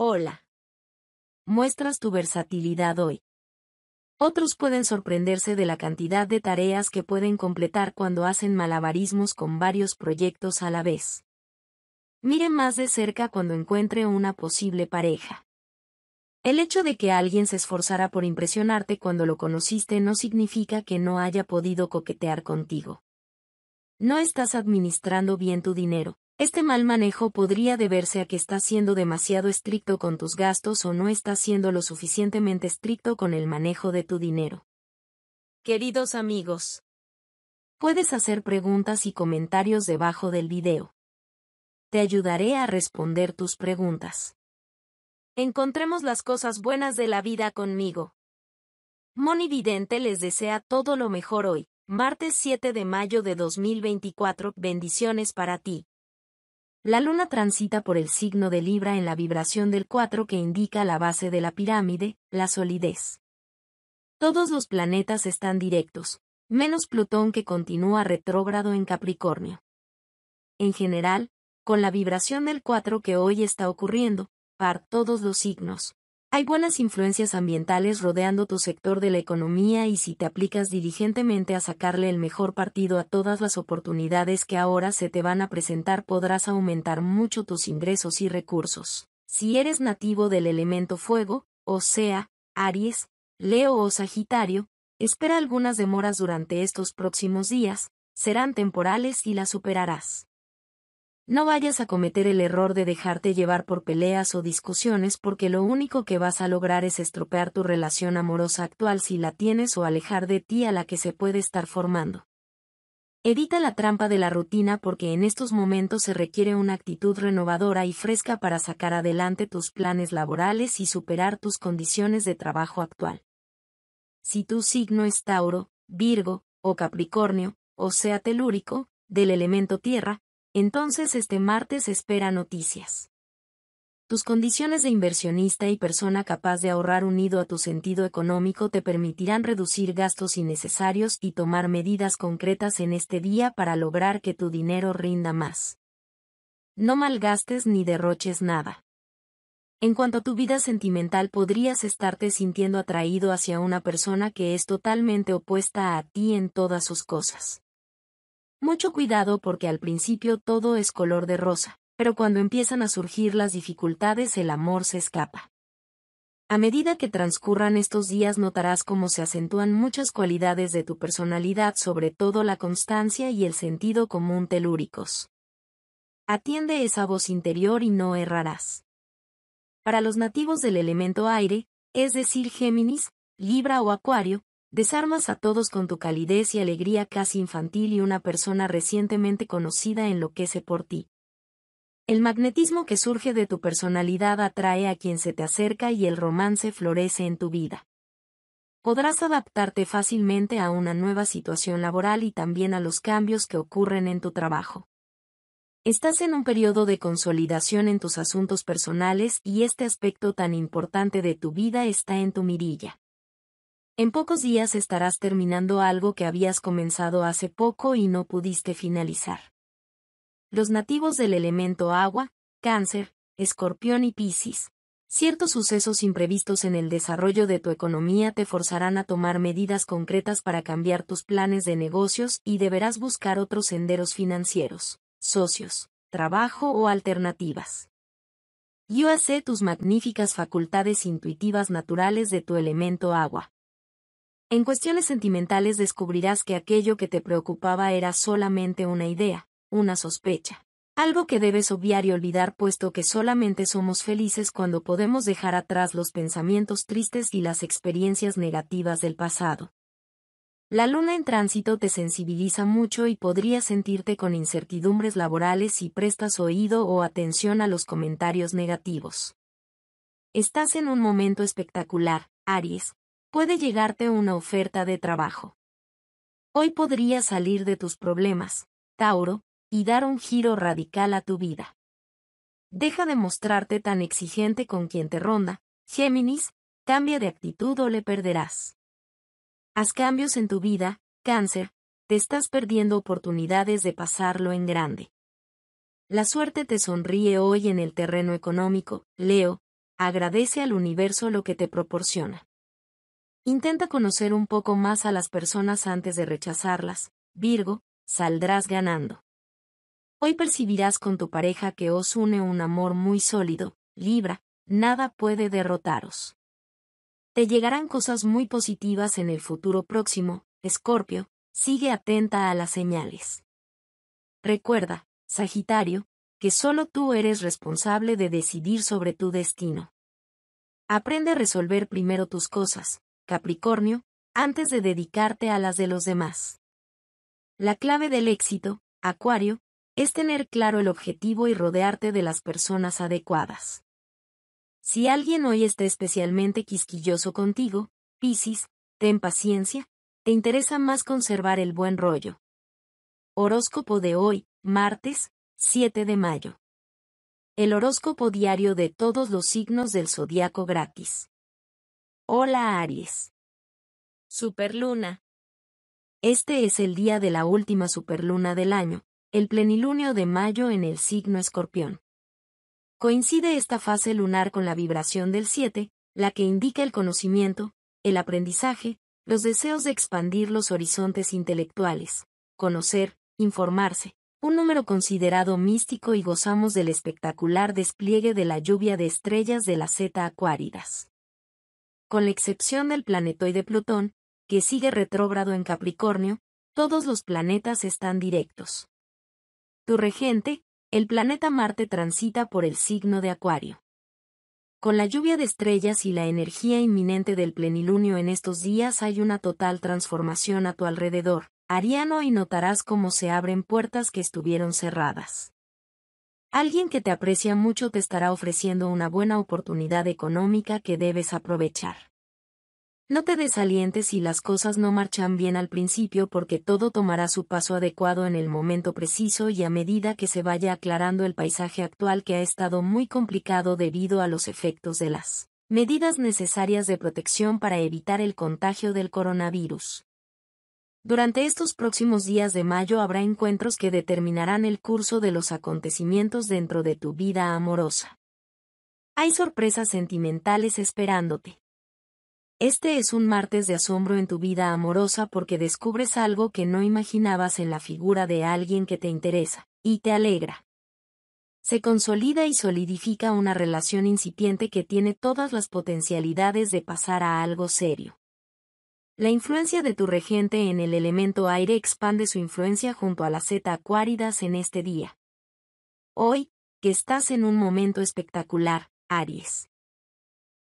Hola. Muestras tu versatilidad hoy. Otros pueden sorprenderse de la cantidad de tareas que pueden completar cuando hacen malabarismos con varios proyectos a la vez. Mire más de cerca cuando encuentre una posible pareja. El hecho de que alguien se esforzara por impresionarte cuando lo conociste no significa que no haya podido coquetear contigo. No estás administrando bien tu dinero. Este mal manejo podría deberse a que estás siendo demasiado estricto con tus gastos o no estás siendo lo suficientemente estricto con el manejo de tu dinero. Queridos amigos, puedes hacer preguntas y comentarios debajo del video. Te ayudaré a responder tus preguntas. Encontremos las cosas buenas de la vida conmigo. Moni Vidente les desea todo lo mejor hoy, martes 7 de mayo de 2024. Bendiciones para ti. La luna transita por el signo de Libra en la vibración del 4 que indica la base de la pirámide, la solidez. Todos los planetas están directos, menos Plutón que continúa retrógrado en Capricornio. En general, con la vibración del 4 que hoy está ocurriendo, par todos los signos, hay buenas influencias ambientales rodeando tu sector de la economía y si te aplicas diligentemente a sacarle el mejor partido a todas las oportunidades que ahora se te van a presentar podrás aumentar mucho tus ingresos y recursos. Si eres nativo del elemento fuego, o sea, Aries, Leo o Sagitario, espera algunas demoras durante estos próximos días, serán temporales y las superarás. No vayas a cometer el error de dejarte llevar por peleas o discusiones porque lo único que vas a lograr es estropear tu relación amorosa actual si la tienes o alejar de ti a la que se puede estar formando. Evita la trampa de la rutina porque en estos momentos se requiere una actitud renovadora y fresca para sacar adelante tus planes laborales y superar tus condiciones de trabajo actual. Si tu signo es Tauro, Virgo, o Capricornio, o sea telúrico, del elemento tierra, entonces este martes espera noticias. Tus condiciones de inversionista y persona capaz de ahorrar unido a tu sentido económico te permitirán reducir gastos innecesarios y tomar medidas concretas en este día para lograr que tu dinero rinda más. No malgastes ni derroches nada. En cuanto a tu vida sentimental podrías estarte sintiendo atraído hacia una persona que es totalmente opuesta a ti en todas sus cosas. Mucho cuidado porque al principio todo es color de rosa, pero cuando empiezan a surgir las dificultades el amor se escapa. A medida que transcurran estos días notarás cómo se acentúan muchas cualidades de tu personalidad, sobre todo la constancia y el sentido común telúricos. Atiende esa voz interior y no errarás. Para los nativos del elemento aire, es decir, Géminis, Libra o Acuario, Desarmas a todos con tu calidez y alegría casi infantil y una persona recientemente conocida enloquece por ti. El magnetismo que surge de tu personalidad atrae a quien se te acerca y el romance florece en tu vida. Podrás adaptarte fácilmente a una nueva situación laboral y también a los cambios que ocurren en tu trabajo. Estás en un periodo de consolidación en tus asuntos personales y este aspecto tan importante de tu vida está en tu mirilla. En pocos días estarás terminando algo que habías comenzado hace poco y no pudiste finalizar. Los nativos del elemento agua, cáncer, escorpión y piscis, ciertos sucesos imprevistos en el desarrollo de tu economía te forzarán a tomar medidas concretas para cambiar tus planes de negocios y deberás buscar otros senderos financieros, socios, trabajo o alternativas. Yo hace tus magníficas facultades intuitivas naturales de tu elemento agua en cuestiones sentimentales descubrirás que aquello que te preocupaba era solamente una idea, una sospecha. Algo que debes obviar y olvidar puesto que solamente somos felices cuando podemos dejar atrás los pensamientos tristes y las experiencias negativas del pasado. La luna en tránsito te sensibiliza mucho y podrías sentirte con incertidumbres laborales si prestas oído o atención a los comentarios negativos. Estás en un momento espectacular, Aries, puede llegarte una oferta de trabajo. Hoy podrías salir de tus problemas, Tauro, y dar un giro radical a tu vida. Deja de mostrarte tan exigente con quien te ronda, Géminis, cambia de actitud o le perderás. Haz cambios en tu vida, Cáncer, te estás perdiendo oportunidades de pasarlo en grande. La suerte te sonríe hoy en el terreno económico, Leo, agradece al universo lo que te proporciona. Intenta conocer un poco más a las personas antes de rechazarlas, Virgo, saldrás ganando. Hoy percibirás con tu pareja que os une un amor muy sólido, Libra, nada puede derrotaros. Te llegarán cosas muy positivas en el futuro próximo, Escorpio, sigue atenta a las señales. Recuerda, Sagitario, que solo tú eres responsable de decidir sobre tu destino. Aprende a resolver primero tus cosas, Capricornio, antes de dedicarte a las de los demás. La clave del éxito, Acuario, es tener claro el objetivo y rodearte de las personas adecuadas. Si alguien hoy está especialmente quisquilloso contigo, Piscis, ten paciencia, te interesa más conservar el buen rollo. Horóscopo de hoy, martes, 7 de mayo. El horóscopo diario de todos los signos del zodiaco gratis. Hola Aries. Superluna. Este es el día de la última superluna del año, el plenilunio de mayo en el signo escorpión. Coincide esta fase lunar con la vibración del 7, la que indica el conocimiento, el aprendizaje, los deseos de expandir los horizontes intelectuales, conocer, informarse, un número considerado místico y gozamos del espectacular despliegue de la lluvia de estrellas de la Z acuáridas. Con la excepción del planetoide Plutón, que sigue retrógrado en Capricornio, todos los planetas están directos. Tu regente, el planeta Marte transita por el signo de Acuario. Con la lluvia de estrellas y la energía inminente del plenilunio en estos días hay una total transformación a tu alrededor, Ariano, y notarás cómo se abren puertas que estuvieron cerradas. Alguien que te aprecia mucho te estará ofreciendo una buena oportunidad económica que debes aprovechar. No te desalientes si las cosas no marchan bien al principio porque todo tomará su paso adecuado en el momento preciso y a medida que se vaya aclarando el paisaje actual que ha estado muy complicado debido a los efectos de las medidas necesarias de protección para evitar el contagio del coronavirus. Durante estos próximos días de mayo habrá encuentros que determinarán el curso de los acontecimientos dentro de tu vida amorosa. Hay sorpresas sentimentales esperándote. Este es un martes de asombro en tu vida amorosa porque descubres algo que no imaginabas en la figura de alguien que te interesa, y te alegra. Se consolida y solidifica una relación incipiente que tiene todas las potencialidades de pasar a algo serio. La influencia de tu regente en el elemento aire expande su influencia junto a la Z acuáridas en este día. Hoy, que estás en un momento espectacular, Aries.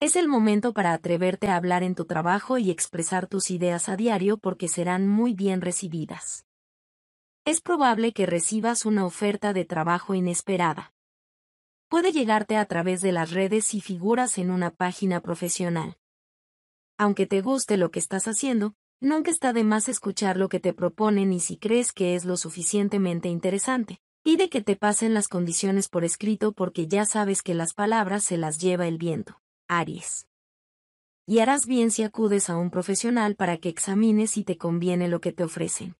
Es el momento para atreverte a hablar en tu trabajo y expresar tus ideas a diario porque serán muy bien recibidas. Es probable que recibas una oferta de trabajo inesperada. Puede llegarte a través de las redes y figuras en una página profesional aunque te guste lo que estás haciendo, nunca está de más escuchar lo que te proponen y si crees que es lo suficientemente interesante. Pide que te pasen las condiciones por escrito porque ya sabes que las palabras se las lleva el viento. Aries. Y harás bien si acudes a un profesional para que examines si te conviene lo que te ofrecen.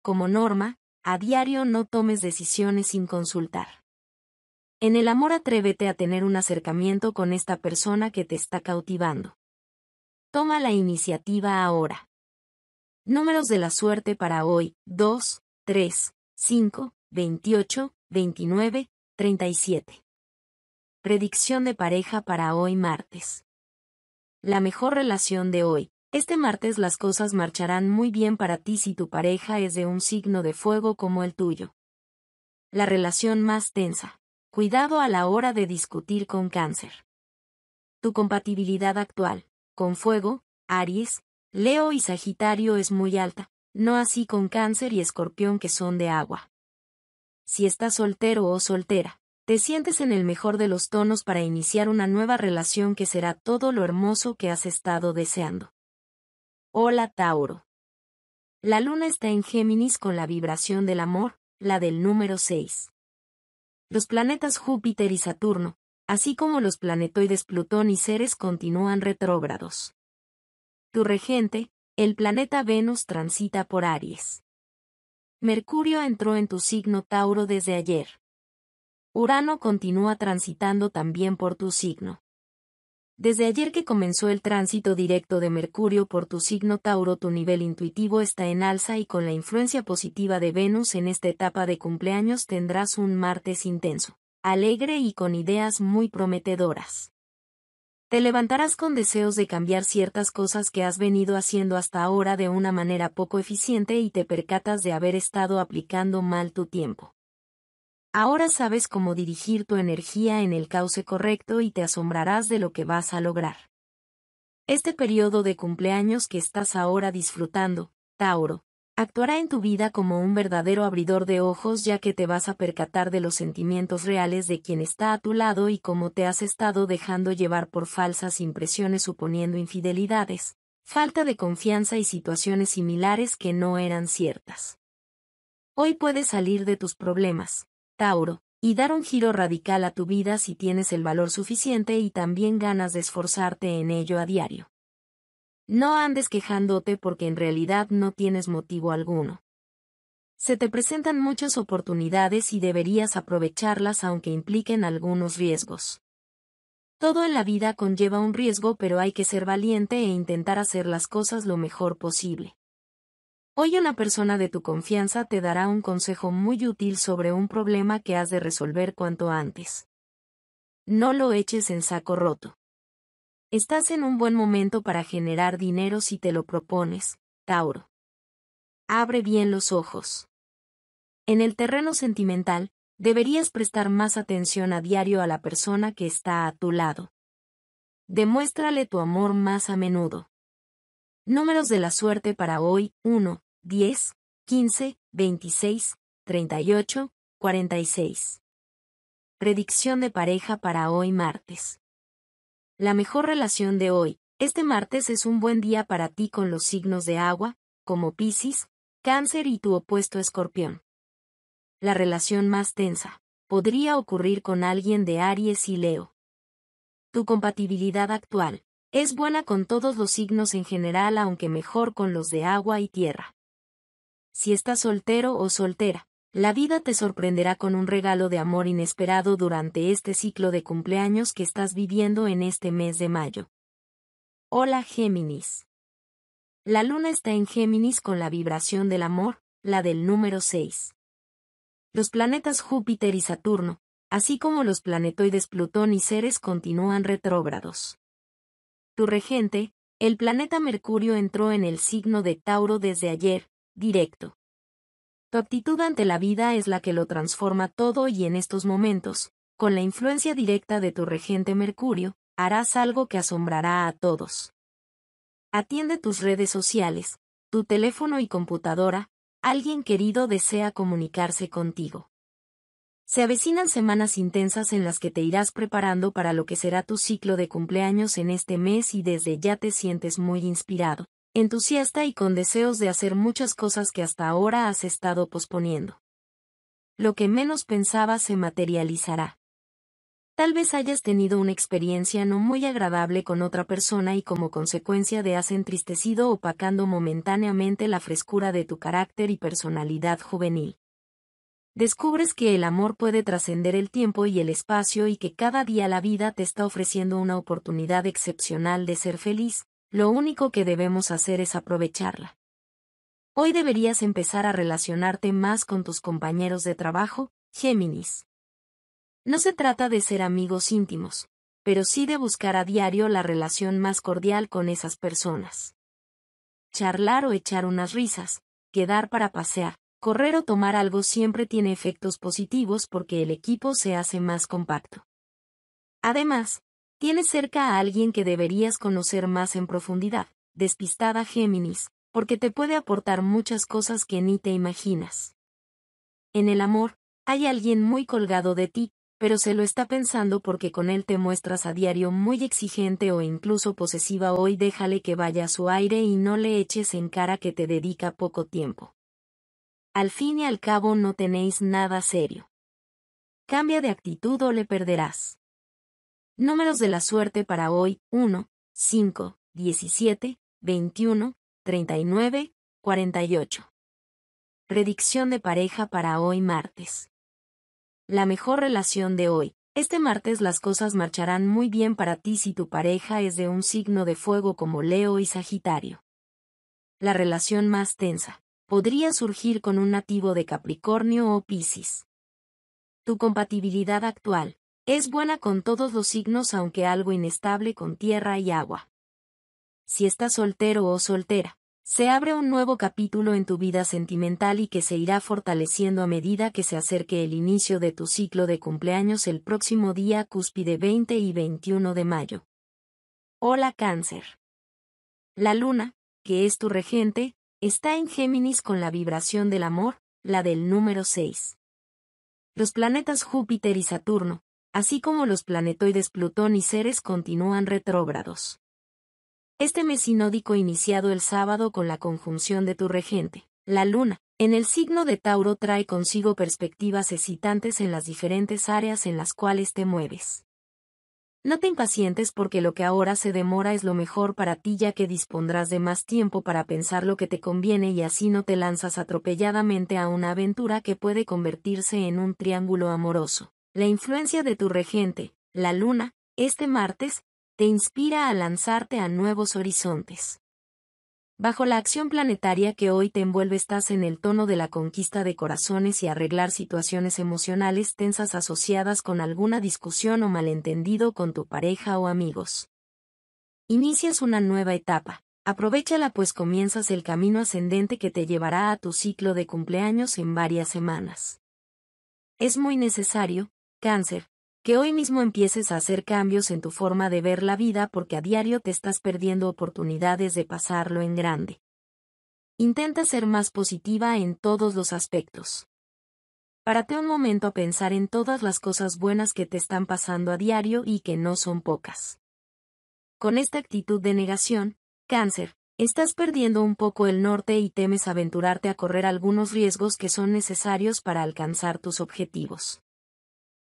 Como norma, a diario no tomes decisiones sin consultar. En el amor atrévete a tener un acercamiento con esta persona que te está cautivando. Toma la iniciativa ahora. Números de la suerte para hoy, 2, 3, 5, 28, 29, 37. Predicción de pareja para hoy martes. La mejor relación de hoy. Este martes las cosas marcharán muy bien para ti si tu pareja es de un signo de fuego como el tuyo. La relación más tensa. Cuidado a la hora de discutir con cáncer. Tu compatibilidad actual. Con fuego, Aries, Leo y Sagitario es muy alta, no así con Cáncer y Escorpión que son de agua. Si estás soltero o soltera, te sientes en el mejor de los tonos para iniciar una nueva relación que será todo lo hermoso que has estado deseando. Hola Tauro. La luna está en Géminis con la vibración del amor, la del número 6. Los planetas Júpiter y Saturno, así como los planetoides Plutón y Ceres continúan retrógrados. Tu regente, el planeta Venus transita por Aries. Mercurio entró en tu signo Tauro desde ayer. Urano continúa transitando también por tu signo. Desde ayer que comenzó el tránsito directo de Mercurio por tu signo Tauro, tu nivel intuitivo está en alza y con la influencia positiva de Venus en esta etapa de cumpleaños tendrás un martes intenso alegre y con ideas muy prometedoras. Te levantarás con deseos de cambiar ciertas cosas que has venido haciendo hasta ahora de una manera poco eficiente y te percatas de haber estado aplicando mal tu tiempo. Ahora sabes cómo dirigir tu energía en el cauce correcto y te asombrarás de lo que vas a lograr. Este periodo de cumpleaños que estás ahora disfrutando, Tauro, Actuará en tu vida como un verdadero abridor de ojos ya que te vas a percatar de los sentimientos reales de quien está a tu lado y cómo te has estado dejando llevar por falsas impresiones suponiendo infidelidades, falta de confianza y situaciones similares que no eran ciertas. Hoy puedes salir de tus problemas, Tauro, y dar un giro radical a tu vida si tienes el valor suficiente y también ganas de esforzarte en ello a diario. No andes quejándote porque en realidad no tienes motivo alguno. Se te presentan muchas oportunidades y deberías aprovecharlas aunque impliquen algunos riesgos. Todo en la vida conlleva un riesgo pero hay que ser valiente e intentar hacer las cosas lo mejor posible. Hoy una persona de tu confianza te dará un consejo muy útil sobre un problema que has de resolver cuanto antes. No lo eches en saco roto. Estás en un buen momento para generar dinero si te lo propones, Tauro. Abre bien los ojos. En el terreno sentimental, deberías prestar más atención a diario a la persona que está a tu lado. Demuéstrale tu amor más a menudo. Números de la suerte para hoy 1, 10, 15, 26, 38, 46. Predicción de pareja para hoy martes. La mejor relación de hoy, este martes es un buen día para ti con los signos de agua, como Piscis, Cáncer y tu opuesto Escorpión. La relación más tensa podría ocurrir con alguien de Aries y Leo. Tu compatibilidad actual es buena con todos los signos en general aunque mejor con los de agua y tierra. Si estás soltero o soltera, la vida te sorprenderá con un regalo de amor inesperado durante este ciclo de cumpleaños que estás viviendo en este mes de mayo. Hola Géminis. La luna está en Géminis con la vibración del amor, la del número 6. Los planetas Júpiter y Saturno, así como los planetoides Plutón y Ceres continúan retrógrados. Tu regente, el planeta Mercurio entró en el signo de Tauro desde ayer, directo. Tu actitud ante la vida es la que lo transforma todo y en estos momentos, con la influencia directa de tu regente Mercurio, harás algo que asombrará a todos. Atiende tus redes sociales, tu teléfono y computadora, alguien querido desea comunicarse contigo. Se avecinan semanas intensas en las que te irás preparando para lo que será tu ciclo de cumpleaños en este mes y desde ya te sientes muy inspirado entusiasta y con deseos de hacer muchas cosas que hasta ahora has estado posponiendo. Lo que menos pensabas se materializará. Tal vez hayas tenido una experiencia no muy agradable con otra persona y como consecuencia de has entristecido opacando momentáneamente la frescura de tu carácter y personalidad juvenil. Descubres que el amor puede trascender el tiempo y el espacio y que cada día la vida te está ofreciendo una oportunidad excepcional de ser feliz, lo único que debemos hacer es aprovecharla. Hoy deberías empezar a relacionarte más con tus compañeros de trabajo, Géminis. No se trata de ser amigos íntimos, pero sí de buscar a diario la relación más cordial con esas personas. Charlar o echar unas risas, quedar para pasear, correr o tomar algo siempre tiene efectos positivos porque el equipo se hace más compacto. Además, Tienes cerca a alguien que deberías conocer más en profundidad, despistada Géminis, porque te puede aportar muchas cosas que ni te imaginas. En el amor, hay alguien muy colgado de ti, pero se lo está pensando porque con él te muestras a diario muy exigente o incluso posesiva hoy déjale que vaya a su aire y no le eches en cara que te dedica poco tiempo. Al fin y al cabo no tenéis nada serio. Cambia de actitud o le perderás. Números de la suerte para hoy 1, 5, 17, 21, 39, 48. Predicción de pareja para hoy martes. La mejor relación de hoy. Este martes las cosas marcharán muy bien para ti si tu pareja es de un signo de fuego como Leo y Sagitario. La relación más tensa podría surgir con un nativo de Capricornio o Piscis. Tu compatibilidad actual es buena con todos los signos aunque algo inestable con tierra y agua. Si estás soltero o soltera, se abre un nuevo capítulo en tu vida sentimental y que se irá fortaleciendo a medida que se acerque el inicio de tu ciclo de cumpleaños el próximo día cúspide 20 y 21 de mayo. Hola cáncer. La luna, que es tu regente, está en Géminis con la vibración del amor, la del número 6. Los planetas Júpiter y Saturno, así como los planetoides Plutón y Ceres continúan retrógrados. Este mes sinódico iniciado el sábado con la conjunción de tu regente, la Luna, en el signo de Tauro trae consigo perspectivas excitantes en las diferentes áreas en las cuales te mueves. No te impacientes porque lo que ahora se demora es lo mejor para ti ya que dispondrás de más tiempo para pensar lo que te conviene y así no te lanzas atropelladamente a una aventura que puede convertirse en un triángulo amoroso. La influencia de tu regente, la luna, este martes, te inspira a lanzarte a nuevos horizontes. Bajo la acción planetaria que hoy te envuelve estás en el tono de la conquista de corazones y arreglar situaciones emocionales tensas asociadas con alguna discusión o malentendido con tu pareja o amigos. Inicias una nueva etapa, aprovechala pues comienzas el camino ascendente que te llevará a tu ciclo de cumpleaños en varias semanas. Es muy necesario, Cáncer. Que hoy mismo empieces a hacer cambios en tu forma de ver la vida porque a diario te estás perdiendo oportunidades de pasarlo en grande. Intenta ser más positiva en todos los aspectos. Párate un momento a pensar en todas las cosas buenas que te están pasando a diario y que no son pocas. Con esta actitud de negación, cáncer, estás perdiendo un poco el norte y temes aventurarte a correr algunos riesgos que son necesarios para alcanzar tus objetivos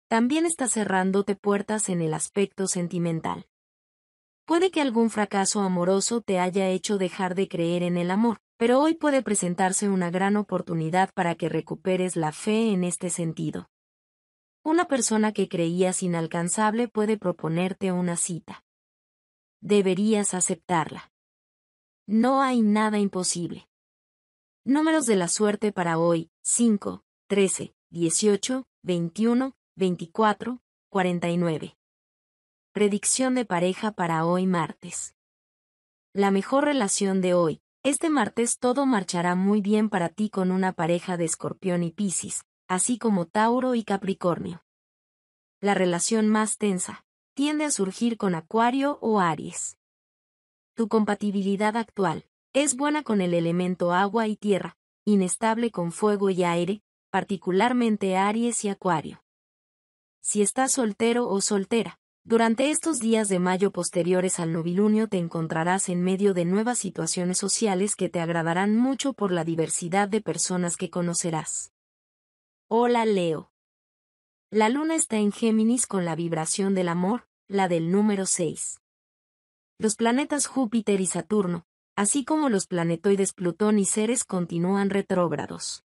también está cerrándote puertas en el aspecto sentimental. Puede que algún fracaso amoroso te haya hecho dejar de creer en el amor, pero hoy puede presentarse una gran oportunidad para que recuperes la fe en este sentido. Una persona que creías inalcanzable puede proponerte una cita. Deberías aceptarla. No hay nada imposible. Números de la suerte para hoy, 5, 13, 18, 21, 24, 49. Predicción de pareja para hoy martes. La mejor relación de hoy. Este martes todo marchará muy bien para ti con una pareja de escorpión y piscis, así como Tauro y Capricornio. La relación más tensa tiende a surgir con Acuario o Aries. Tu compatibilidad actual es buena con el elemento agua y tierra, inestable con fuego y aire, particularmente Aries y Acuario si estás soltero o soltera. Durante estos días de mayo posteriores al novilunio te encontrarás en medio de nuevas situaciones sociales que te agradarán mucho por la diversidad de personas que conocerás. Hola Leo. La luna está en Géminis con la vibración del amor, la del número 6. Los planetas Júpiter y Saturno, así como los planetoides Plutón y Ceres continúan retrógrados.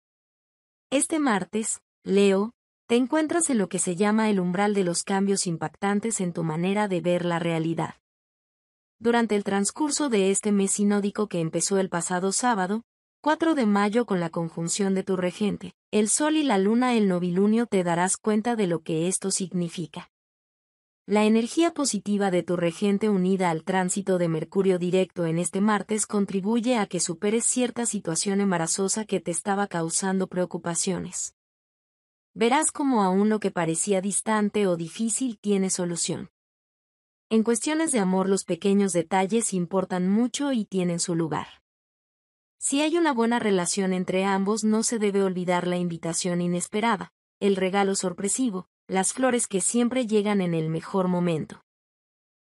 Este martes, Leo, te encuentras en lo que se llama el umbral de los cambios impactantes en tu manera de ver la realidad. Durante el transcurso de este mes sinódico que empezó el pasado sábado, 4 de mayo con la conjunción de tu regente, el Sol y la Luna el novilunio te darás cuenta de lo que esto significa. La energía positiva de tu regente unida al tránsito de Mercurio directo en este martes contribuye a que superes cierta situación embarazosa que te estaba causando preocupaciones verás cómo aún lo que parecía distante o difícil tiene solución. En cuestiones de amor los pequeños detalles importan mucho y tienen su lugar. Si hay una buena relación entre ambos no se debe olvidar la invitación inesperada, el regalo sorpresivo, las flores que siempre llegan en el mejor momento.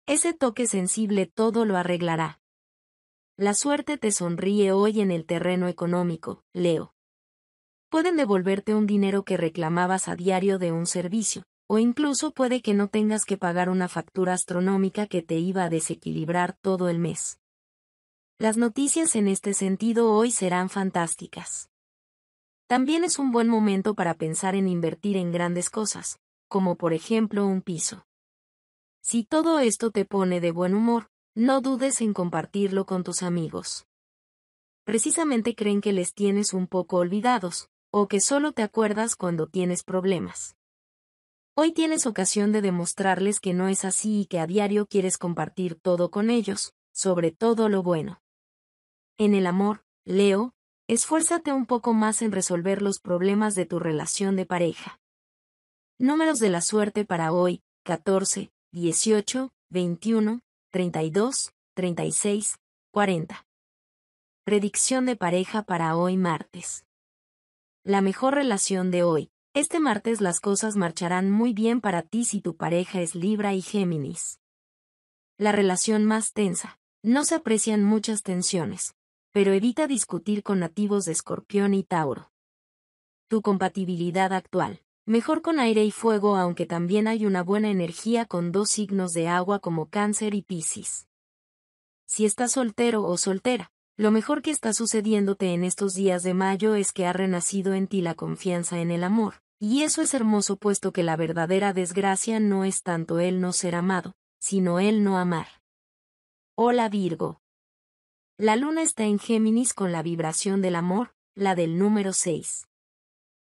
Ese toque sensible todo lo arreglará. La suerte te sonríe hoy en el terreno económico, Leo pueden devolverte un dinero que reclamabas a diario de un servicio, o incluso puede que no tengas que pagar una factura astronómica que te iba a desequilibrar todo el mes. Las noticias en este sentido hoy serán fantásticas. También es un buen momento para pensar en invertir en grandes cosas, como por ejemplo un piso. Si todo esto te pone de buen humor, no dudes en compartirlo con tus amigos. Precisamente creen que les tienes un poco olvidados, o que solo te acuerdas cuando tienes problemas. Hoy tienes ocasión de demostrarles que no es así y que a diario quieres compartir todo con ellos, sobre todo lo bueno. En el amor, Leo, esfuérzate un poco más en resolver los problemas de tu relación de pareja. Números de la suerte para hoy, 14, 18, 21, 32, 36, 40. Predicción de pareja para hoy martes la mejor relación de hoy. Este martes las cosas marcharán muy bien para ti si tu pareja es Libra y Géminis. La relación más tensa. No se aprecian muchas tensiones, pero evita discutir con nativos de Escorpión y Tauro. Tu compatibilidad actual. Mejor con aire y fuego aunque también hay una buena energía con dos signos de agua como cáncer y piscis. Si estás soltero o soltera, lo mejor que está sucediéndote en estos días de mayo es que ha renacido en ti la confianza en el amor, y eso es hermoso puesto que la verdadera desgracia no es tanto el no ser amado, sino el no amar. Hola Virgo. La luna está en Géminis con la vibración del amor, la del número 6.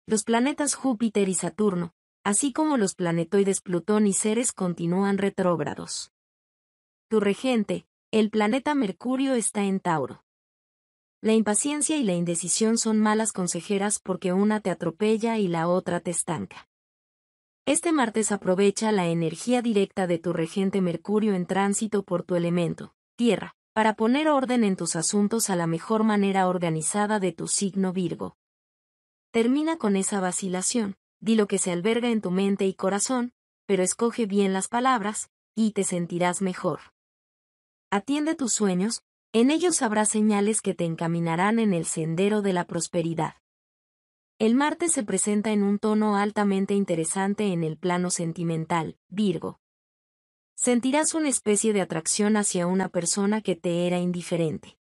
Los planetas Júpiter y Saturno, así como los planetoides Plutón y Ceres continúan retrógrados. Tu regente, el planeta Mercurio está en Tauro. La impaciencia y la indecisión son malas consejeras porque una te atropella y la otra te estanca. Este martes aprovecha la energía directa de tu regente Mercurio en tránsito por tu elemento, Tierra, para poner orden en tus asuntos a la mejor manera organizada de tu signo Virgo. Termina con esa vacilación, di lo que se alberga en tu mente y corazón, pero escoge bien las palabras, y te sentirás mejor. Atiende tus sueños, en ellos habrá señales que te encaminarán en el sendero de la prosperidad. El martes se presenta en un tono altamente interesante en el plano sentimental, Virgo. Sentirás una especie de atracción hacia una persona que te era indiferente.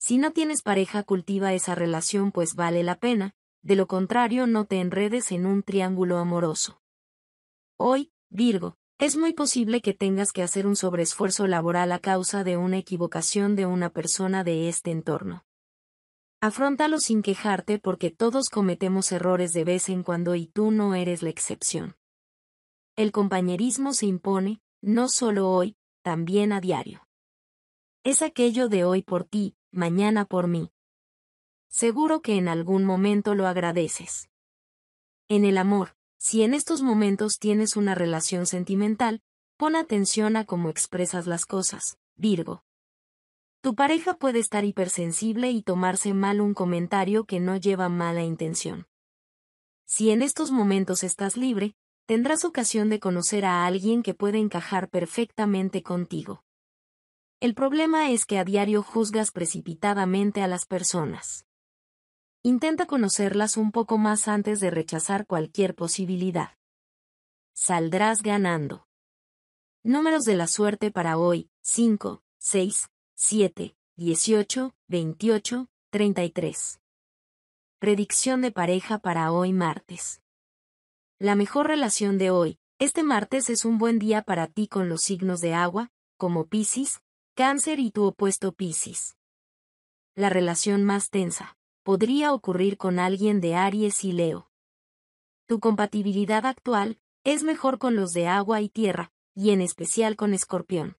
Si no tienes pareja, cultiva esa relación pues vale la pena, de lo contrario no te enredes en un triángulo amoroso. Hoy, Virgo, es muy posible que tengas que hacer un sobreesfuerzo laboral a causa de una equivocación de una persona de este entorno. Afróntalo sin quejarte porque todos cometemos errores de vez en cuando y tú no eres la excepción. El compañerismo se impone, no solo hoy, también a diario. Es aquello de hoy por ti, mañana por mí. Seguro que en algún momento lo agradeces. En el amor, si en estos momentos tienes una relación sentimental, pon atención a cómo expresas las cosas, Virgo. Tu pareja puede estar hipersensible y tomarse mal un comentario que no lleva mala intención. Si en estos momentos estás libre, tendrás ocasión de conocer a alguien que puede encajar perfectamente contigo. El problema es que a diario juzgas precipitadamente a las personas. Intenta conocerlas un poco más antes de rechazar cualquier posibilidad. Saldrás ganando. Números de la suerte para hoy, 5, 6, 7, 18, 28, 33. Predicción de pareja para hoy martes. La mejor relación de hoy, este martes es un buen día para ti con los signos de agua, como Piscis, Cáncer y tu opuesto Piscis. La relación más tensa podría ocurrir con alguien de Aries y Leo. Tu compatibilidad actual es mejor con los de agua y tierra, y en especial con Escorpión.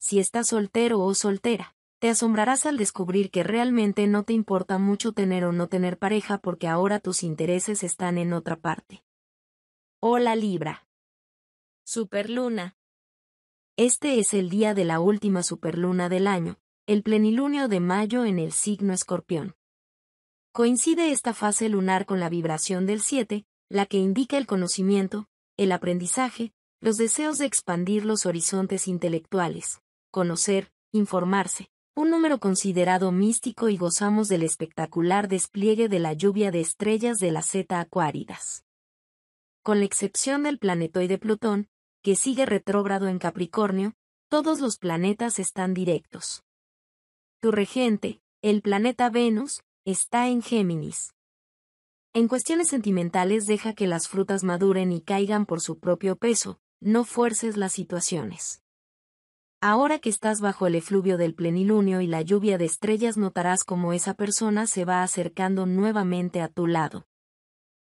Si estás soltero o soltera, te asombrarás al descubrir que realmente no te importa mucho tener o no tener pareja porque ahora tus intereses están en otra parte. Hola Libra. Superluna. Este es el día de la última superluna del año, el plenilunio de mayo en el signo escorpión. Coincide esta fase lunar con la vibración del 7, la que indica el conocimiento, el aprendizaje, los deseos de expandir los horizontes intelectuales, conocer, informarse, un número considerado místico y gozamos del espectacular despliegue de la lluvia de estrellas de la Z acuáridas. Con la excepción del planetoide Plutón, que sigue retrógrado en Capricornio, todos los planetas están directos. Tu regente, el planeta Venus, está en Géminis. En cuestiones sentimentales deja que las frutas maduren y caigan por su propio peso, no fuerces las situaciones. Ahora que estás bajo el efluvio del plenilunio y la lluvia de estrellas notarás cómo esa persona se va acercando nuevamente a tu lado.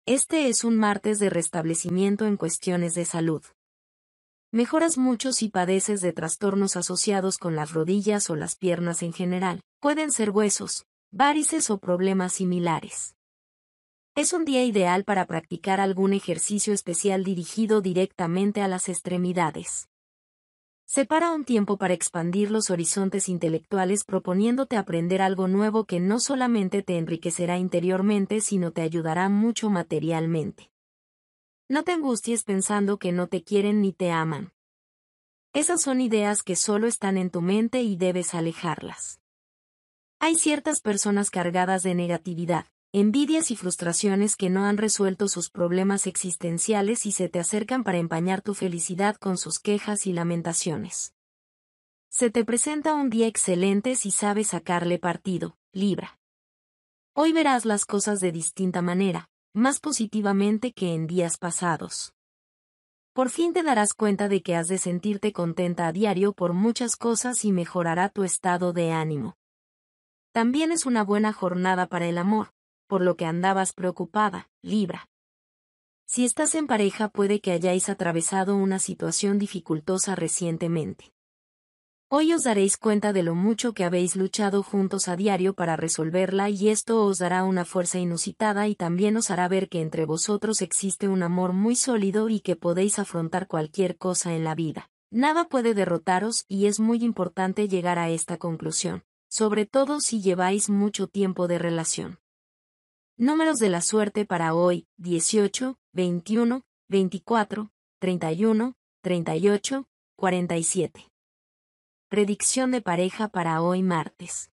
Este es un martes de restablecimiento en cuestiones de salud. Mejoras mucho si padeces de trastornos asociados con las rodillas o las piernas en general. Pueden ser huesos, varices o problemas similares. Es un día ideal para practicar algún ejercicio especial dirigido directamente a las extremidades. Separa un tiempo para expandir los horizontes intelectuales proponiéndote aprender algo nuevo que no solamente te enriquecerá interiormente, sino te ayudará mucho materialmente. No te angusties pensando que no te quieren ni te aman. Esas son ideas que solo están en tu mente y debes alejarlas. Hay ciertas personas cargadas de negatividad, envidias y frustraciones que no han resuelto sus problemas existenciales y se te acercan para empañar tu felicidad con sus quejas y lamentaciones. Se te presenta un día excelente si sabes sacarle partido, Libra. Hoy verás las cosas de distinta manera, más positivamente que en días pasados. Por fin te darás cuenta de que has de sentirte contenta a diario por muchas cosas y mejorará tu estado de ánimo. También es una buena jornada para el amor, por lo que andabas preocupada, Libra. Si estás en pareja puede que hayáis atravesado una situación dificultosa recientemente. Hoy os daréis cuenta de lo mucho que habéis luchado juntos a diario para resolverla y esto os dará una fuerza inusitada y también os hará ver que entre vosotros existe un amor muy sólido y que podéis afrontar cualquier cosa en la vida. Nada puede derrotaros y es muy importante llegar a esta conclusión sobre todo si lleváis mucho tiempo de relación. Números de la suerte para hoy, 18, 21, 24, 31, 38, 47. Predicción de pareja para hoy martes.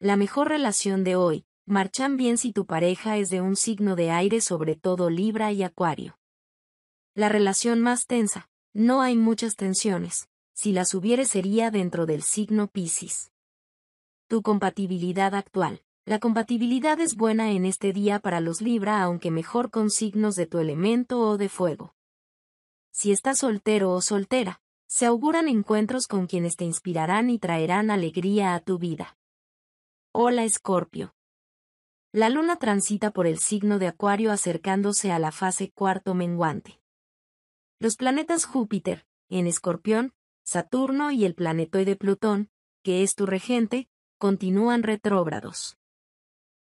La mejor relación de hoy, marchan bien si tu pareja es de un signo de aire sobre todo Libra y Acuario. La relación más tensa, no hay muchas tensiones, si las hubiere sería dentro del signo Piscis. Tu compatibilidad actual. La compatibilidad es buena en este día para los Libra aunque mejor con signos de tu elemento o de fuego. Si estás soltero o soltera, se auguran encuentros con quienes te inspirarán y traerán alegría a tu vida. Hola Escorpio. La luna transita por el signo de Acuario acercándose a la fase cuarto menguante. Los planetas Júpiter, en Escorpión, Saturno y el planetoide Plutón, que es tu regente, continúan retrógrados.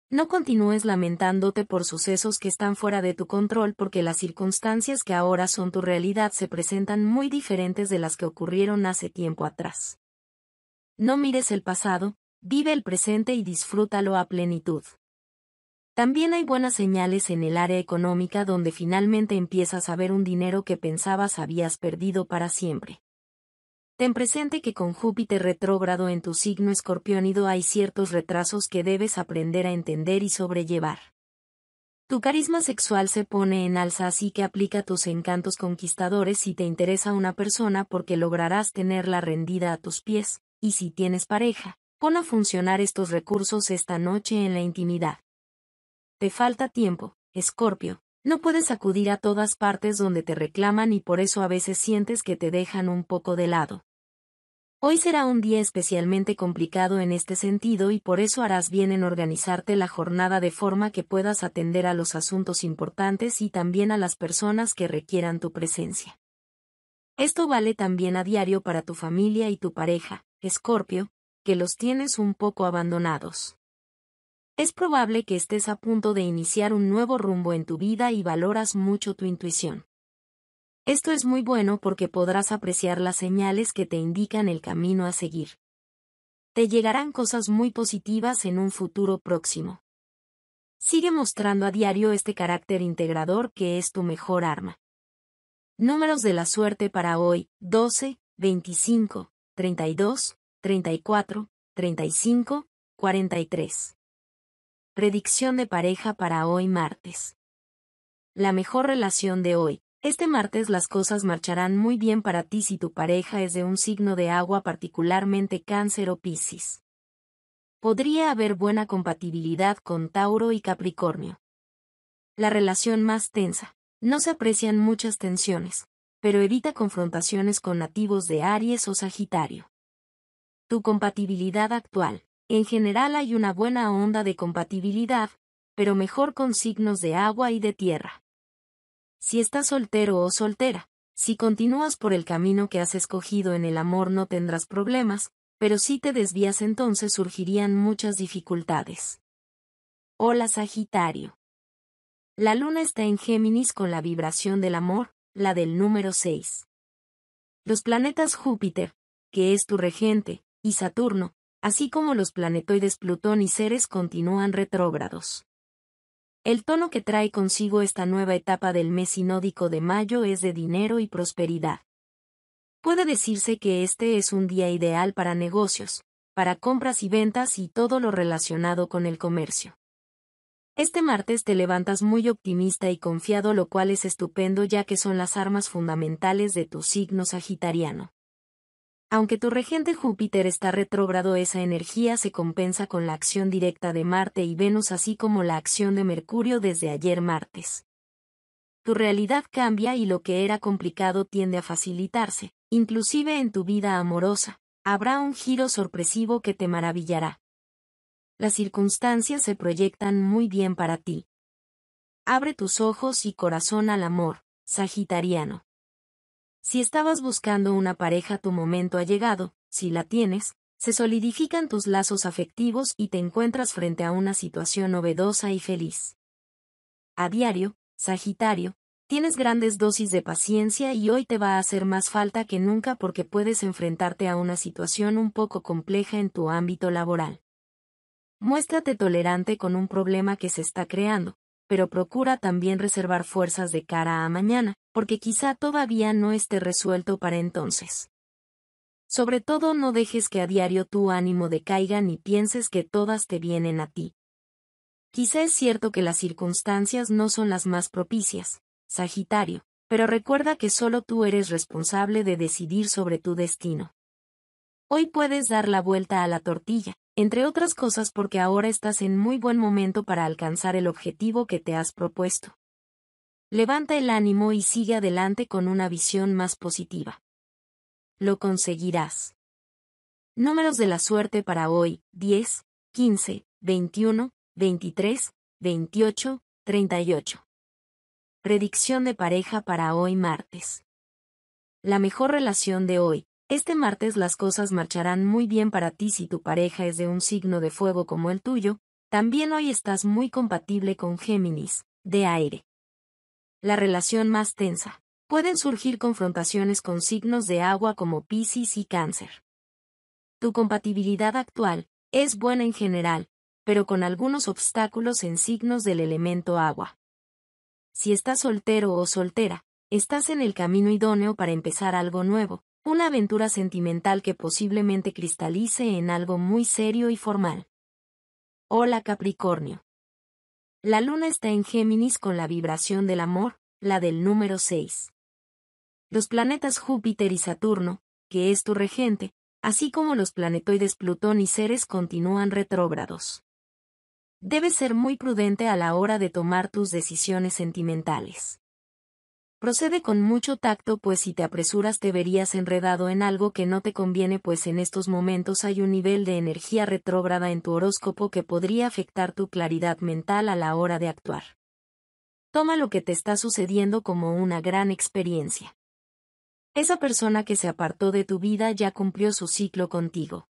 No continúes lamentándote por sucesos que están fuera de tu control porque las circunstancias que ahora son tu realidad se presentan muy diferentes de las que ocurrieron hace tiempo atrás. No mires el pasado, vive el presente y disfrútalo a plenitud. También hay buenas señales en el área económica donde finalmente empiezas a ver un dinero que pensabas habías perdido para siempre. Ten presente que con Júpiter retrógrado en tu signo escorpiónido hay ciertos retrasos que debes aprender a entender y sobrellevar. Tu carisma sexual se pone en alza así que aplica tus encantos conquistadores si te interesa una persona porque lograrás tenerla rendida a tus pies, y si tienes pareja, pon a funcionar estos recursos esta noche en la intimidad. Te falta tiempo, Escorpio, no puedes acudir a todas partes donde te reclaman y por eso a veces sientes que te dejan un poco de lado. Hoy será un día especialmente complicado en este sentido y por eso harás bien en organizarte la jornada de forma que puedas atender a los asuntos importantes y también a las personas que requieran tu presencia. Esto vale también a diario para tu familia y tu pareja, Escorpio, que los tienes un poco abandonados. Es probable que estés a punto de iniciar un nuevo rumbo en tu vida y valoras mucho tu intuición. Esto es muy bueno porque podrás apreciar las señales que te indican el camino a seguir. Te llegarán cosas muy positivas en un futuro próximo. Sigue mostrando a diario este carácter integrador que es tu mejor arma. Números de la suerte para hoy, 12, 25, 32, 34, 35, 43. Predicción de pareja para hoy martes. La mejor relación de hoy, este martes las cosas marcharán muy bien para ti si tu pareja es de un signo de agua particularmente cáncer o piscis. Podría haber buena compatibilidad con Tauro y Capricornio. La relación más tensa. No se aprecian muchas tensiones, pero evita confrontaciones con nativos de Aries o Sagitario. Tu compatibilidad actual. En general hay una buena onda de compatibilidad, pero mejor con signos de agua y de tierra si estás soltero o soltera. Si continúas por el camino que has escogido en el amor no tendrás problemas, pero si te desvías entonces surgirían muchas dificultades. Hola Sagitario. La luna está en Géminis con la vibración del amor, la del número 6. Los planetas Júpiter, que es tu regente, y Saturno, así como los planetoides Plutón y Ceres continúan retrógrados. El tono que trae consigo esta nueva etapa del mes sinódico de mayo es de dinero y prosperidad. Puede decirse que este es un día ideal para negocios, para compras y ventas y todo lo relacionado con el comercio. Este martes te levantas muy optimista y confiado lo cual es estupendo ya que son las armas fundamentales de tu signo sagitariano. Aunque tu regente Júpiter está retrógrado, esa energía se compensa con la acción directa de Marte y Venus, así como la acción de Mercurio desde ayer martes. Tu realidad cambia y lo que era complicado tiende a facilitarse, inclusive en tu vida amorosa. Habrá un giro sorpresivo que te maravillará. Las circunstancias se proyectan muy bien para ti. Abre tus ojos y corazón al amor, Sagitariano. Si estabas buscando una pareja tu momento ha llegado, si la tienes, se solidifican tus lazos afectivos y te encuentras frente a una situación novedosa y feliz. A diario, Sagitario, tienes grandes dosis de paciencia y hoy te va a hacer más falta que nunca porque puedes enfrentarte a una situación un poco compleja en tu ámbito laboral. Muéstrate tolerante con un problema que se está creando, pero procura también reservar fuerzas de cara a mañana, porque quizá todavía no esté resuelto para entonces. Sobre todo no dejes que a diario tu ánimo decaiga ni pienses que todas te vienen a ti. Quizá es cierto que las circunstancias no son las más propicias, Sagitario, pero recuerda que solo tú eres responsable de decidir sobre tu destino. Hoy puedes dar la vuelta a la tortilla, entre otras cosas porque ahora estás en muy buen momento para alcanzar el objetivo que te has propuesto. Levanta el ánimo y sigue adelante con una visión más positiva. Lo conseguirás. Números de la suerte para hoy, 10, 15, 21, 23, 28, 38. Predicción de pareja para hoy martes. La mejor relación de hoy. Este martes las cosas marcharán muy bien para ti si tu pareja es de un signo de fuego como el tuyo, también hoy estás muy compatible con Géminis, de aire la relación más tensa. Pueden surgir confrontaciones con signos de agua como piscis y Cáncer. Tu compatibilidad actual es buena en general, pero con algunos obstáculos en signos del elemento agua. Si estás soltero o soltera, estás en el camino idóneo para empezar algo nuevo, una aventura sentimental que posiblemente cristalice en algo muy serio y formal. Hola Capricornio. La luna está en Géminis con la vibración del amor, la del número 6. Los planetas Júpiter y Saturno, que es tu regente, así como los planetoides Plutón y Ceres continúan retrógrados. Debes ser muy prudente a la hora de tomar tus decisiones sentimentales. Procede con mucho tacto pues si te apresuras te verías enredado en algo que no te conviene pues en estos momentos hay un nivel de energía retrógrada en tu horóscopo que podría afectar tu claridad mental a la hora de actuar. Toma lo que te está sucediendo como una gran experiencia. Esa persona que se apartó de tu vida ya cumplió su ciclo contigo.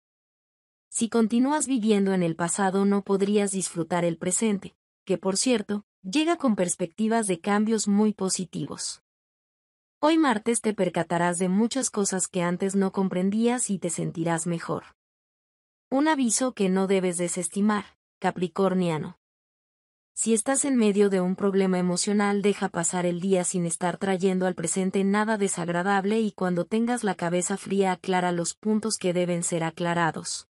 Si continúas viviendo en el pasado no podrías disfrutar el presente, que por cierto, llega con perspectivas de cambios muy positivos. Hoy martes te percatarás de muchas cosas que antes no comprendías y te sentirás mejor. Un aviso que no debes desestimar, Capricorniano. Si estás en medio de un problema emocional, deja pasar el día sin estar trayendo al presente nada desagradable y cuando tengas la cabeza fría aclara los puntos que deben ser aclarados.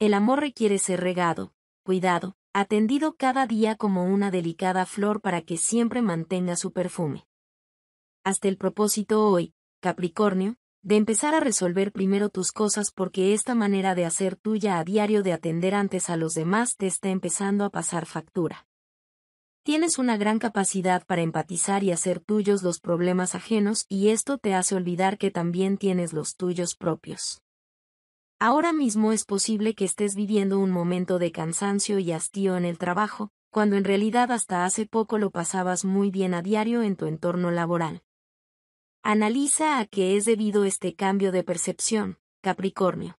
El amor requiere ser regado, cuidado, atendido cada día como una delicada flor para que siempre mantenga su perfume. Hasta el propósito hoy, Capricornio, de empezar a resolver primero tus cosas porque esta manera de hacer tuya a diario de atender antes a los demás te está empezando a pasar factura. Tienes una gran capacidad para empatizar y hacer tuyos los problemas ajenos y esto te hace olvidar que también tienes los tuyos propios. Ahora mismo es posible que estés viviendo un momento de cansancio y hastío en el trabajo, cuando en realidad hasta hace poco lo pasabas muy bien a diario en tu entorno laboral. Analiza a qué es debido este cambio de percepción, Capricornio.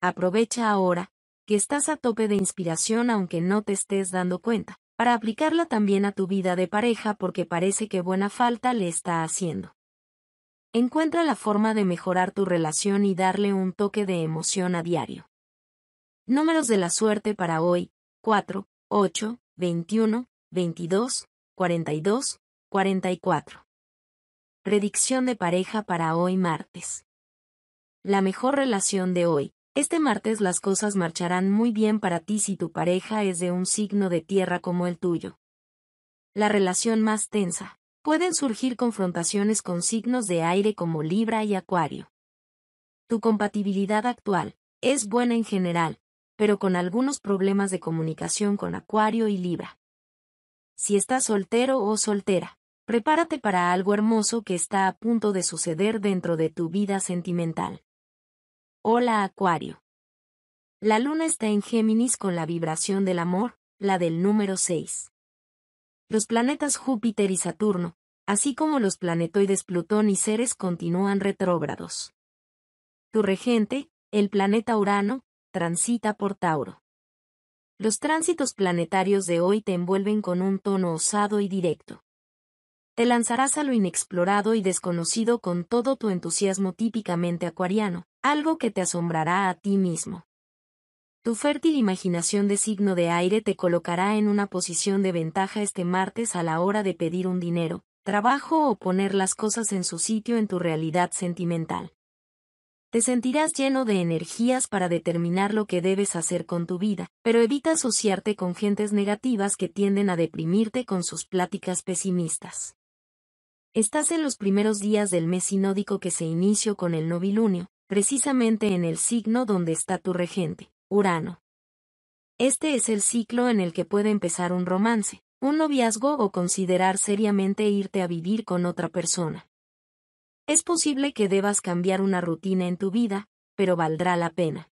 Aprovecha ahora, que estás a tope de inspiración aunque no te estés dando cuenta, para aplicarla también a tu vida de pareja porque parece que buena falta le está haciendo. Encuentra la forma de mejorar tu relación y darle un toque de emoción a diario. Números de la suerte para hoy, 4, 8, 21, 22, 42, 44. Redicción de pareja para hoy martes. La mejor relación de hoy. Este martes las cosas marcharán muy bien para ti si tu pareja es de un signo de tierra como el tuyo. La relación más tensa, pueden surgir confrontaciones con signos de aire como Libra y Acuario. Tu compatibilidad actual es buena en general, pero con algunos problemas de comunicación con Acuario y Libra. Si estás soltero o soltera, prepárate para algo hermoso que está a punto de suceder dentro de tu vida sentimental. Hola Acuario. La luna está en Géminis con la vibración del amor, la del número 6 los planetas Júpiter y Saturno, así como los planetoides Plutón y Ceres continúan retrógrados. Tu regente, el planeta Urano, transita por Tauro. Los tránsitos planetarios de hoy te envuelven con un tono osado y directo. Te lanzarás a lo inexplorado y desconocido con todo tu entusiasmo típicamente acuariano, algo que te asombrará a ti mismo. Tu fértil imaginación de signo de aire te colocará en una posición de ventaja este martes a la hora de pedir un dinero, trabajo o poner las cosas en su sitio en tu realidad sentimental. Te sentirás lleno de energías para determinar lo que debes hacer con tu vida, pero evita asociarte con gentes negativas que tienden a deprimirte con sus pláticas pesimistas. Estás en los primeros días del mes sinódico que se inició con el novilunio, precisamente en el signo donde está tu regente. Urano. Este es el ciclo en el que puede empezar un romance, un noviazgo o considerar seriamente irte a vivir con otra persona. Es posible que debas cambiar una rutina en tu vida, pero valdrá la pena.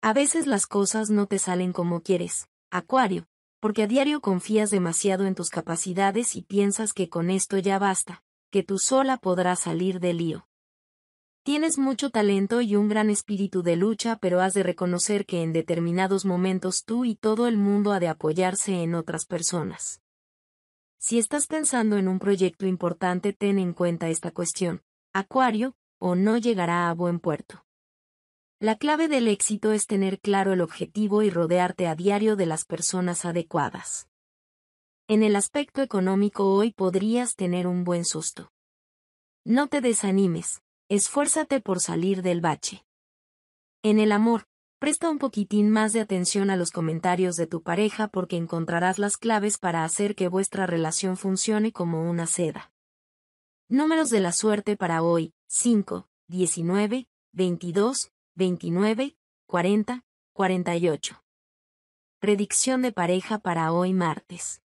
A veces las cosas no te salen como quieres, Acuario, porque a diario confías demasiado en tus capacidades y piensas que con esto ya basta, que tú sola podrás salir del lío. Tienes mucho talento y un gran espíritu de lucha, pero has de reconocer que en determinados momentos tú y todo el mundo ha de apoyarse en otras personas. Si estás pensando en un proyecto importante, ten en cuenta esta cuestión. Acuario, o no llegará a buen puerto. La clave del éxito es tener claro el objetivo y rodearte a diario de las personas adecuadas. En el aspecto económico hoy podrías tener un buen susto. No te desanimes, Esfuérzate por salir del bache. En el amor, presta un poquitín más de atención a los comentarios de tu pareja porque encontrarás las claves para hacer que vuestra relación funcione como una seda. Números de la suerte para hoy, 5, 19, 22, 29, 40, 48. Predicción de pareja para hoy martes.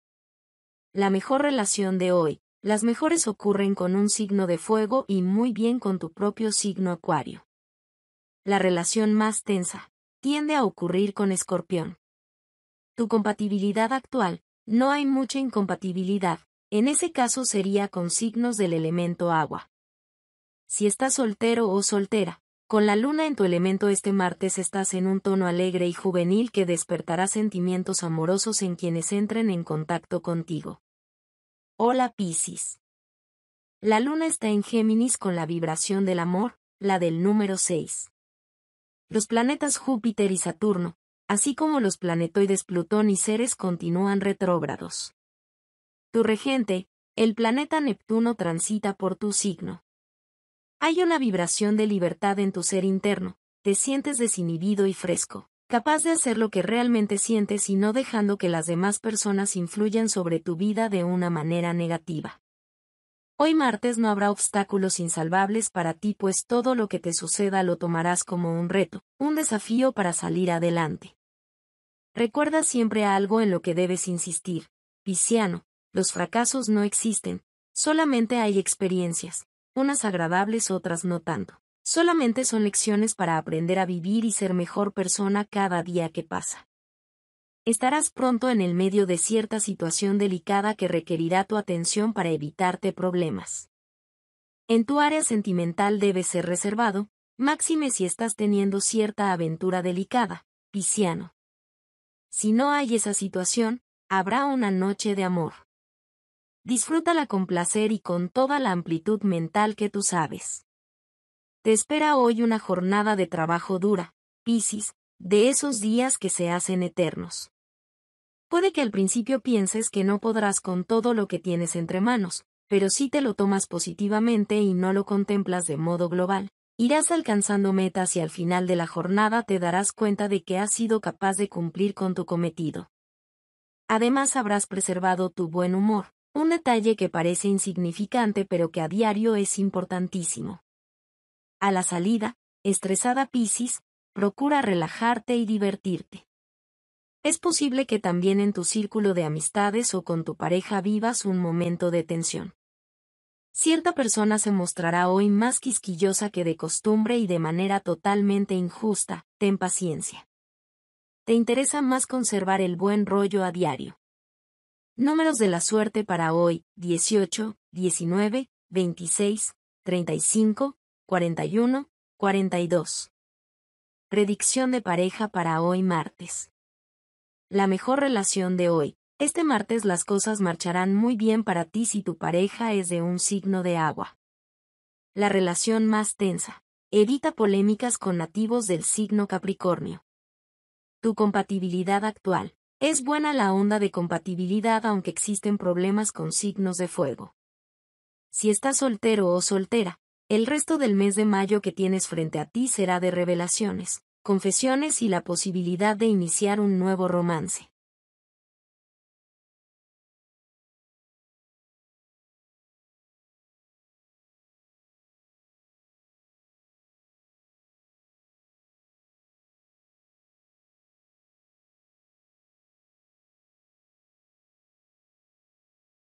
La mejor relación de hoy, las mejores ocurren con un signo de fuego y muy bien con tu propio signo acuario. La relación más tensa tiende a ocurrir con escorpión. Tu compatibilidad actual, no hay mucha incompatibilidad, en ese caso sería con signos del elemento agua. Si estás soltero o soltera, con la luna en tu elemento este martes estás en un tono alegre y juvenil que despertará sentimientos amorosos en quienes entren en contacto contigo. Hola Piscis. La luna está en Géminis con la vibración del amor, la del número 6. Los planetas Júpiter y Saturno, así como los planetoides Plutón y Ceres continúan retrógrados. Tu regente, el planeta Neptuno transita por tu signo. Hay una vibración de libertad en tu ser interno, te sientes desinhibido y fresco capaz de hacer lo que realmente sientes y no dejando que las demás personas influyan sobre tu vida de una manera negativa. Hoy martes no habrá obstáculos insalvables para ti, pues todo lo que te suceda lo tomarás como un reto, un desafío para salir adelante. Recuerda siempre algo en lo que debes insistir. Pisciano, los fracasos no existen, solamente hay experiencias, unas agradables, otras no tanto. Solamente son lecciones para aprender a vivir y ser mejor persona cada día que pasa. Estarás pronto en el medio de cierta situación delicada que requerirá tu atención para evitarte problemas. En tu área sentimental debes ser reservado, máxime si estás teniendo cierta aventura delicada, Pisciano. Si no hay esa situación, habrá una noche de amor. Disfrútala con placer y con toda la amplitud mental que tú sabes. Te espera hoy una jornada de trabajo dura, Piscis, de esos días que se hacen eternos. Puede que al principio pienses que no podrás con todo lo que tienes entre manos, pero si te lo tomas positivamente y no lo contemplas de modo global, irás alcanzando metas y al final de la jornada te darás cuenta de que has sido capaz de cumplir con tu cometido. Además habrás preservado tu buen humor, un detalle que parece insignificante pero que a diario es importantísimo. A la salida, estresada Piscis, procura relajarte y divertirte. Es posible que también en tu círculo de amistades o con tu pareja vivas un momento de tensión. Cierta persona se mostrará hoy más quisquillosa que de costumbre y de manera totalmente injusta, ten paciencia. Te interesa más conservar el buen rollo a diario. Números de la suerte para hoy, 18, 19, 26, 35, 41, 42. Predicción de pareja para hoy martes. La mejor relación de hoy. Este martes las cosas marcharán muy bien para ti si tu pareja es de un signo de agua. La relación más tensa. Evita polémicas con nativos del signo Capricornio. Tu compatibilidad actual. Es buena la onda de compatibilidad aunque existen problemas con signos de fuego. Si estás soltero o soltera, el resto del mes de mayo que tienes frente a ti será de revelaciones, confesiones y la posibilidad de iniciar un nuevo romance.